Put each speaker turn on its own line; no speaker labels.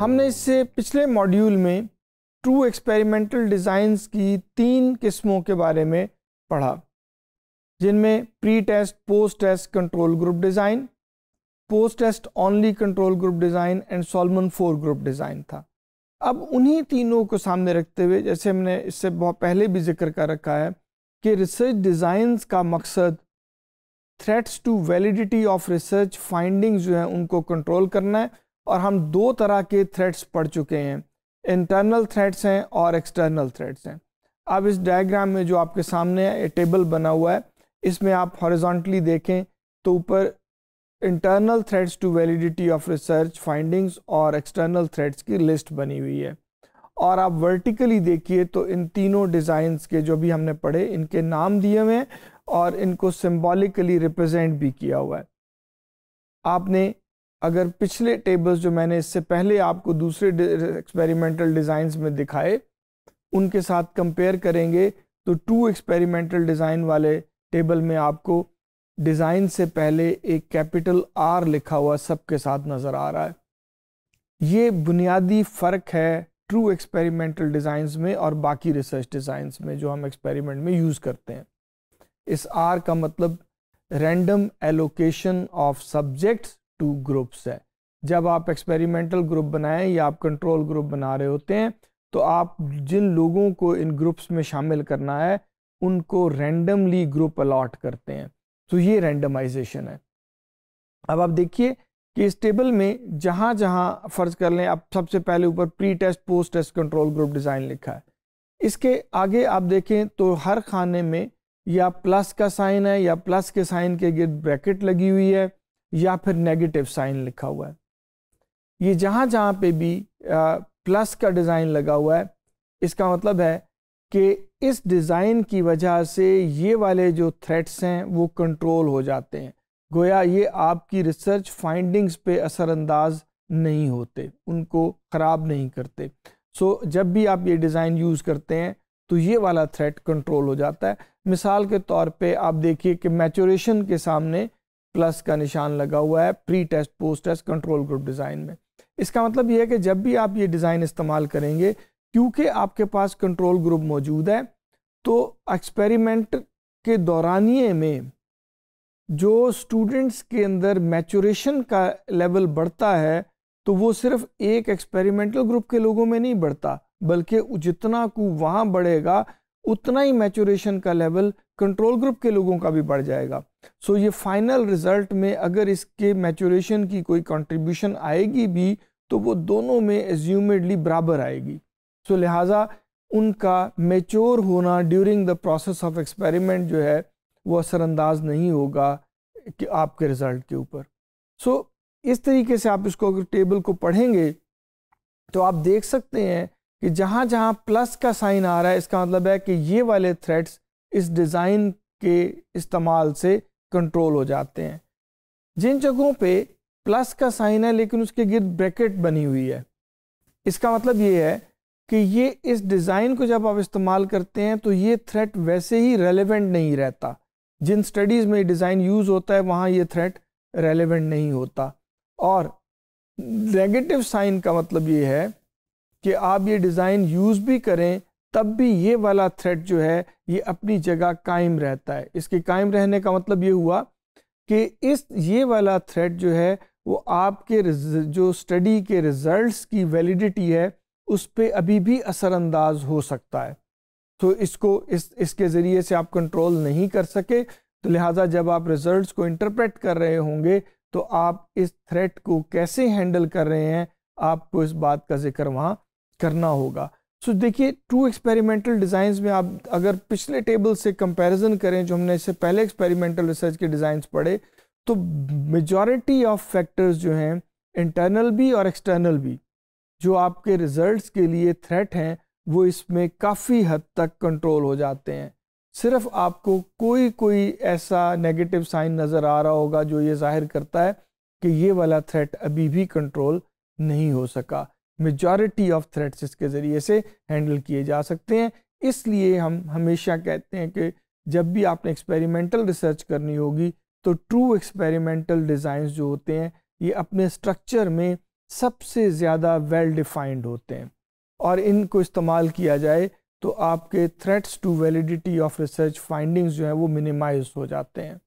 हमने इससे पिछले मॉड्यूल में ट्रू एक्सपेरिमेंटल डिज़ाइंस की तीन किस्मों के बारे में पढ़ा जिनमें pre test post test control group design post test only control group design and Solomon four group design था अब उन्हीं तीनों को सामने रखते हुए जैसे हमने इससे बहुत पहले भी जिक्र कर रखा है कि रिसर्च डिज़ाइंस का मकसद threats to validity of research finding जो है उनको कंट्रोल करना है और हम दो तरह के थ्रेड्स पढ़ चुके हैं इंटरनल थ्रेड्स हैं और एक्सटर्नल थ्रेड्स हैं अब इस डायग्राम में जो आपके सामने है टेबल बना हुआ है इसमें आप हॉरिजॉन्टली देखें तो ऊपर internal threads to validity of research findings और एक्सटर्नल थ्रेड्स की लिस्ट बनी हुई है और आप वर्टिकली देखिए तो इन तीनों डिज़ाइंस के जो भी हमने पढ़े इनके नाम दिए हुए हैं और इनको सिम्बॉलिकली रिप्रजेंट भी किया हुआ है आपने अगर पिछले टेबल्स जो मैंने इससे पहले आपको दूसरे एक्सपेरिमेंटल डिज़ाइन में दिखाए उनके साथ कंपेयर करेंगे तो टू एक्सपेरिमेंटल डिज़ाइन वाले टेबल में आपको डिज़ाइन से पहले एक कैपिटल आर लिखा हुआ सबके साथ नज़र आ रहा है ये बुनियादी फ़र्क है ट्रू एक्सपेरिमेंटल डिज़ाइंस में और बाकी रिसर्च डिज़ाइंस में जो हम एक्सपेरिमेंट में यूज़ करते हैं इस आर का मतलब random allocation of subjects to groups है जब आप एक्सपेरिमेंटल ग्रुप बनाएं या आप कंट्रोल ग्रुप बना रहे होते हैं तो आप जिन लोगों को इन ग्रुप्स में शामिल करना है उनको रैंडमली ग्रुप अलाट करते हैं तो ये रैंडमाइजेशन है अब आप देखिए कि इस टेबल में जहाँ जहाँ फ़र्ज़ कर लें आप सबसे पहले ऊपर pre test post test control group design लिखा है इसके आगे आप देखें तो हर खाने में या प्लस का साइन है या प्लस के साइन के गिर ब्रैकेट लगी हुई है या फिर नेगेटिव साइन लिखा हुआ है ये जहाँ जहाँ पे भी आ, प्लस का डिज़ाइन लगा हुआ है इसका मतलब है कि इस डिज़ाइन की वजह से ये वाले जो थ्रेट्स हैं वो कंट्रोल हो जाते हैं गोया ये आपकी रिसर्च फाइंडिंग्स पे असरअंदाज नहीं होते उनको ख़राब नहीं करते सो so, जब भी आप ये डिज़ाइन यूज़ करते हैं तो ये वाला थ्रेट कंट्रोल हो जाता है मिसाल के तौर पे आप देखिए कि मैचोरेशन के सामने प्लस का निशान लगा हुआ है pre test post test control group design में इसका मतलब ये है कि जब भी आप ये डिज़ाइन इस्तेमाल करेंगे क्योंकि आपके पास कंट्रोल ग्रुप मौजूद है तो एक्सपेरिमेंट के दौरानिए में जो स्टूडेंट्स के अंदर मैचोरेशन का लेवल बढ़ता है तो वो सिर्फ एक एक्सपेरिमेंटल ग्रुप के लोगों में नहीं बढ़ता बल्कि जितना को वहाँ बढ़ेगा उतना ही मैचुरेशन का लेवल कंट्रोल ग्रुप के लोगों का भी बढ़ जाएगा सो so, ये फाइनल रिजल्ट में अगर इसके मैचुरेशन की कोई कंट्रीब्यूशन आएगी भी तो वो दोनों में एज्यूमेडली बराबर आएगी सो so, लिहाजा उनका मेच्योर होना during the process of experiment जो है वो असरानंदाज नहीं होगा कि आपके रिज़ल्ट के ऊपर सो so, इस तरीके से आप इसको अगर टेबल को पढ़ेंगे तो आप देख सकते हैं कि जहाँ जहाँ प्लस का साइन आ रहा है इसका मतलब है कि ये वाले थ्रेड्स इस डिज़ाइन के इस्तेमाल से कंट्रोल हो जाते हैं जिन जगहों पे प्लस का साइन है लेकिन उसके गिर्द ब्रैकेट बनी हुई है इसका मतलब ये है कि ये इस डिज़ाइन को जब आप इस्तेमाल करते हैं तो ये थ्रेट वैसे ही रेलिवेंट नहीं रहता जिन स्टडीज़ में डिज़ाइन यूज़ होता है वहाँ ये थ्रेट रेलिवेंट नहीं होता और नेगेटिव साइन का मतलब ये है कि आप ये डिज़ाइन यूज़ भी करें तब भी ये वाला थ्रेड जो है ये अपनी जगह कायम रहता है इसके कायम रहने का मतलब ये हुआ कि इस ये वाला थ्रेड जो है वो आपके जो स्टडी के रिज़ल्ट्स की वैलिडिटी है उस पर अभी भी असरानंदाज हो सकता है तो इसको इस इसके ज़रिए से आप कंट्रोल नहीं कर सके तो लिहाजा जब आप रिज़ल्ट को इंटरप्रेट कर रहे होंगे तो आप इस थ्रेट को कैसे हैंडल कर रहे हैं आपको इस बात का जिक्र वहाँ करना होगा सो so, देखिए टू एक्सपेरिमेंटल डिज़ाइंस में आप अगर पिछले टेबल से कंपेरिजन करें जो हमने इससे पहले एक्सपेरिमेंटल रिसर्च के डिजाइन पढ़े तो मेजॉरिटी ऑफ फैक्टर्स जो हैं इंटरनल भी और एक्सटर्नल भी जो आपके रिजल्ट्स के लिए थ्रेट हैं वो इसमें काफ़ी हद तक कंट्रोल हो जाते हैं सिर्फ आपको कोई कोई ऐसा नेगेटिव साइन नज़र आ रहा होगा जो ये जाहिर करता है कि ये वाला थ्रेट अभी भी कंट्रोल नहीं हो सका मेजॉरिटी ऑफ थ्रेड्स इसके ज़रिए से हैंडल किए जा सकते हैं इसलिए हम हमेशा कहते हैं कि जब भी आपने एक्सपेरिमेंटल रिसर्च करनी होगी तो ट्रू एक्सपेरिमेंटल डिज़ाइंस जो होते हैं ये अपने स्ट्रक्चर में सबसे ज़्यादा वेल डिफाइंड होते हैं और इनको इस्तेमाल किया जाए तो आपके threats to validity of research findings जो हैं वो मिनिमाइज हो जाते हैं